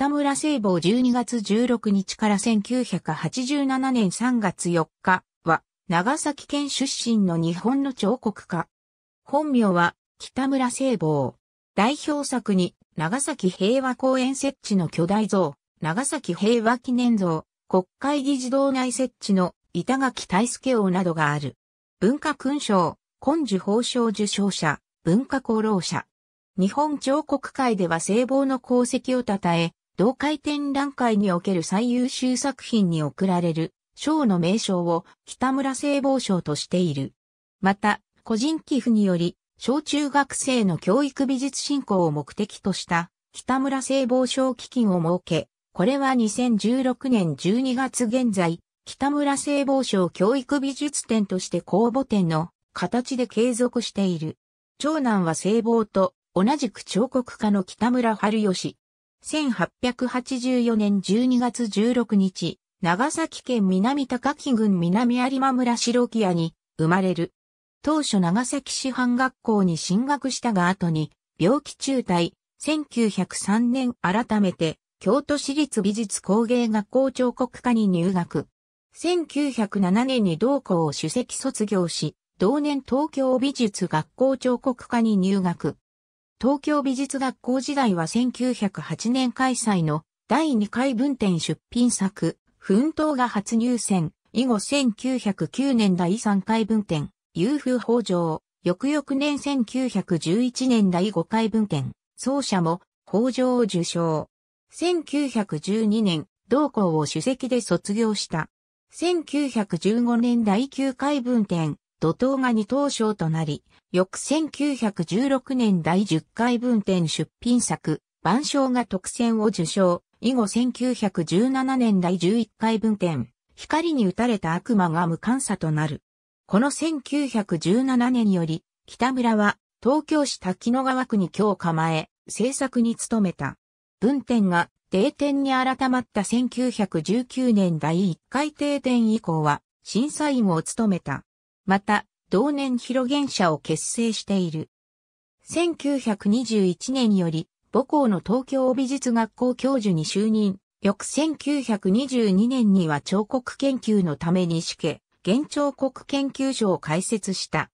北村聖望12月16日から1987年3月4日は、長崎県出身の日本の彫刻家。本名は、北村聖望。代表作に、長崎平和公園設置の巨大像、長崎平和記念像、国会議事堂内設置の板垣大輔王などがある。文化勲章、根樹法章受章者、文化功労者。日本彫刻界では聖望の功績を称え、同回展覧会における最優秀作品に贈られる賞の名称を北村聖望賞としている。また、個人寄付により、小中学生の教育美術振興を目的とした北村聖望賞基金を設け、これは2016年12月現在、北村聖望賞教育美術展として公募展の形で継続している。長男は聖望と同じく彫刻家の北村春吉、1884年12月16日、長崎県南高木郡南有馬村白木屋に生まれる。当初長崎市藩学校に進学したが後に病気中退、1903年改めて京都市立美術工芸学校彫刻科に入学。1907年に同校を首席卒業し、同年東京美術学校彫刻科に入学。東京美術学校時代は1908年開催の第2回文展出品作、奮闘が初入選、以後1909年第3回文展、遊風法上、翌々年1911年第5回文展、奏者も法上を受賞。1912年、同校を主席で卒業した。1915年第9回文展、土涛が二等賞となり、翌1916年第10回文展出品作、万象が特選を受賞。以後1917年第11回文展、光に打たれた悪魔が無関差となる。この1917年より、北村は東京市滝野川区に今日構え、制作に努めた。文展が定点に改まった1919年第1回定点以降は、審査員を務めた。また、同年広元社を結成している。1921年より母校の東京美術学校教授に就任。翌1922年には彫刻研究のために死刑、現彫刻研究所を開設した。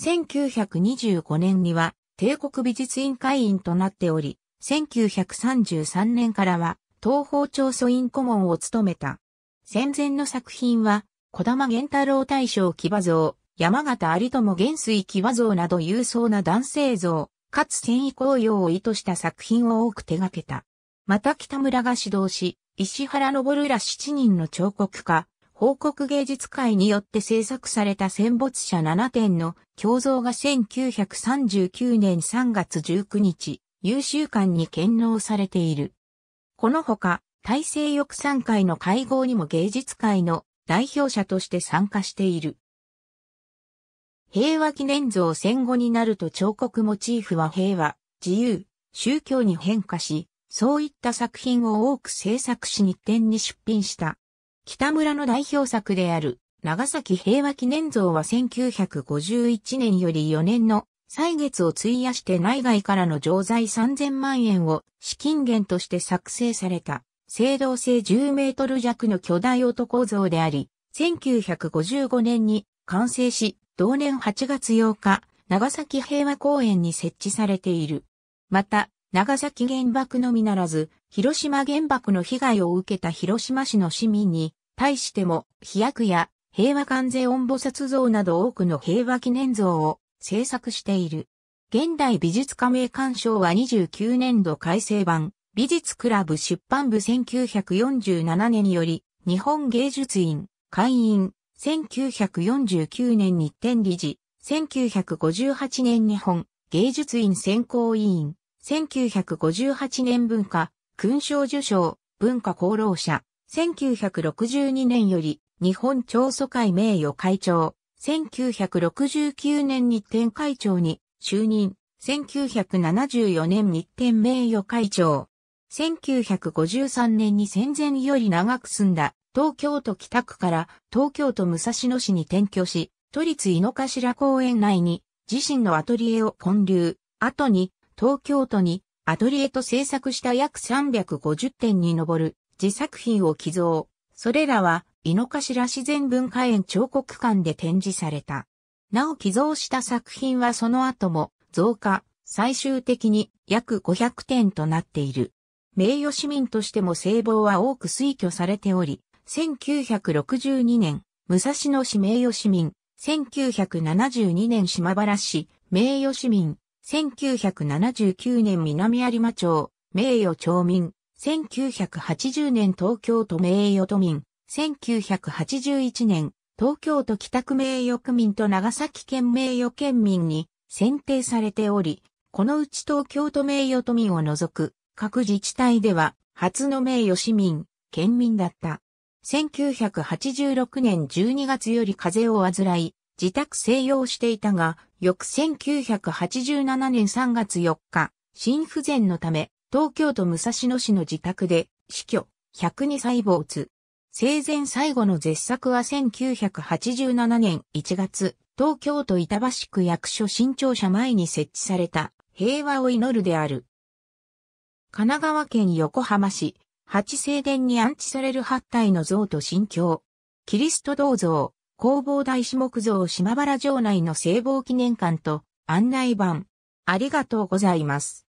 1925年には帝国美術委員会員となっており、1933年からは東方調査院顧問を務めた。戦前の作品は、小玉源太郎大将騎馬像、山形有友元帥騎馬像など勇壮な男性像、かつ繊維紅葉を意図した作品を多く手掛けた。また北村が指導し、石原昇ら7人の彫刻家、報告芸術会によって制作された戦没者7点の胸像が1939年3月19日、優秀館に献納されている。このほか、大西翼3会の会合にも芸術会の代表者として参加している。平和記念像戦後になると彫刻モチーフは平和、自由、宗教に変化し、そういった作品を多く制作し日展に出品した。北村の代表作である長崎平和記念像は1951年より4年の歳月を費やして内外からの常在3000万円を資金源として作成された、青銅製10メートル弱の巨大男像であり、1955年に完成し、同年8月8日、長崎平和公園に設置されている。また、長崎原爆のみならず、広島原爆の被害を受けた広島市の市民に、対しても、飛躍や平和関税音母殺像など多くの平和記念像を制作している。現代美術家名鑑賞は29年度改正版、美術クラブ出版部1947年により、日本芸術院、会員、1949年日展理事、1958年日本芸術院選考委員、1958年文化勲章受賞、文化功労者、1962年より日本調査会名誉会長、1969年日展会長に就任、1974年日展名誉会長、1953年に戦前より長く住んだ東京都北区から東京都武蔵野市に転居し、都立井の頭公園内に自身のアトリエを建立、後に東京都にアトリエと制作した約350点に上る自作品を寄贈。それらは井の頭自然文化園彫刻館で展示された。なお寄贈した作品はその後も増加、最終的に約500点となっている。名誉市民としても聖望は多く推挙されており、1962年、武蔵野市名誉市民、1972年島原市、名誉市民、1979年南有馬町、名誉町民、1980年東京都名誉都民、1981年東京都北区名誉区民と長崎県名誉県民に選定されており、このうち東京都名誉都民を除く各自治体では初の名誉市民、県民だった。1986年12月より風邪を患い、自宅静養していたが、翌1987年3月4日、心不全のため、東京都武蔵野市の自宅で死去、102歳没。生前最後の絶作は1987年1月、東京都板橋区役所新庁舎前に設置された平和を祈るである。神奈川県横浜市八聖殿に安置される八体の像と神教。キリスト銅像、工房大師木像島原城内の聖望記念館と案内板。ありがとうございます。